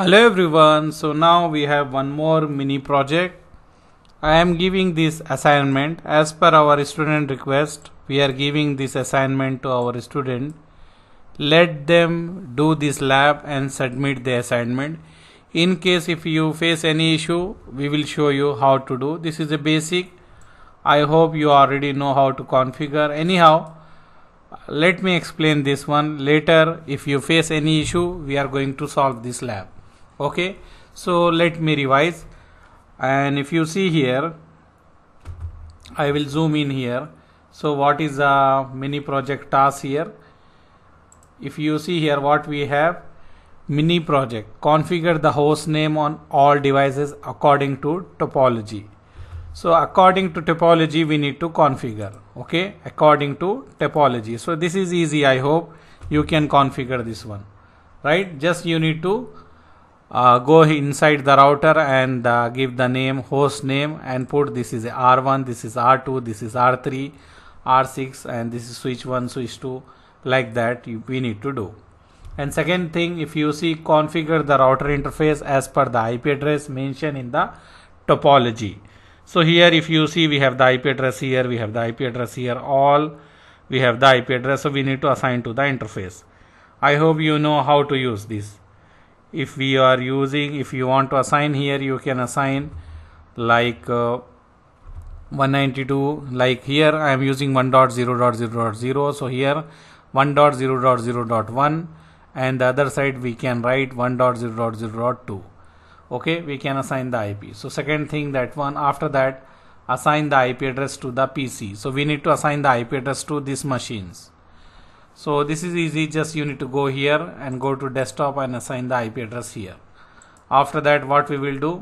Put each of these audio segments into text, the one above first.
hello everyone so now we have one more mini project i am giving this assignment as per our student request we are giving this assignment to our student let them do this lab and submit the assignment in case if you face any issue we will show you how to do this is a basic i hope you already know how to configure anyhow let me explain this one later if you face any issue we are going to solve this lab okay so let me revise and if you see here I will zoom in here so what is the mini project task here if you see here what we have mini project configure the host name on all devices according to topology so according to topology we need to configure okay according to topology so this is easy I hope you can configure this one right just you need to uh, go inside the router and uh, give the name host name and put this is R1 this is R2 this is R3 R6 and this is switch 1 switch 2 like that you, we need to do and second thing if you see configure the router interface as per the IP address mentioned in the topology so here if you see we have the IP address here we have the IP address here all we have the IP address so we need to assign to the interface I hope you know how to use this if we are using if you want to assign here you can assign like uh, 192 like here I am using 1.0.0.0 so here 1.0.0.1 and the other side we can write 1.0.0.2 okay we can assign the IP so second thing that one after that assign the IP address to the PC so we need to assign the IP address to these machines so this is easy just you need to go here and go to desktop and assign the IP address here after that what we will do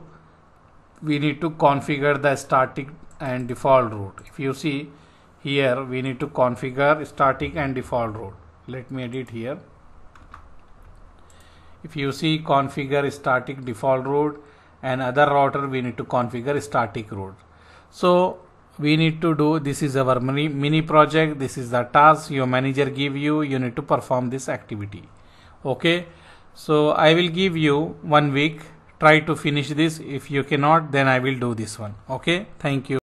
we need to configure the static and default route if you see here we need to configure static and default route let me edit here if you see configure static default route and other router we need to configure static route so we need to do this is our mini, mini project this is the task your manager give you you need to perform this activity okay so i will give you one week try to finish this if you cannot then i will do this one okay thank you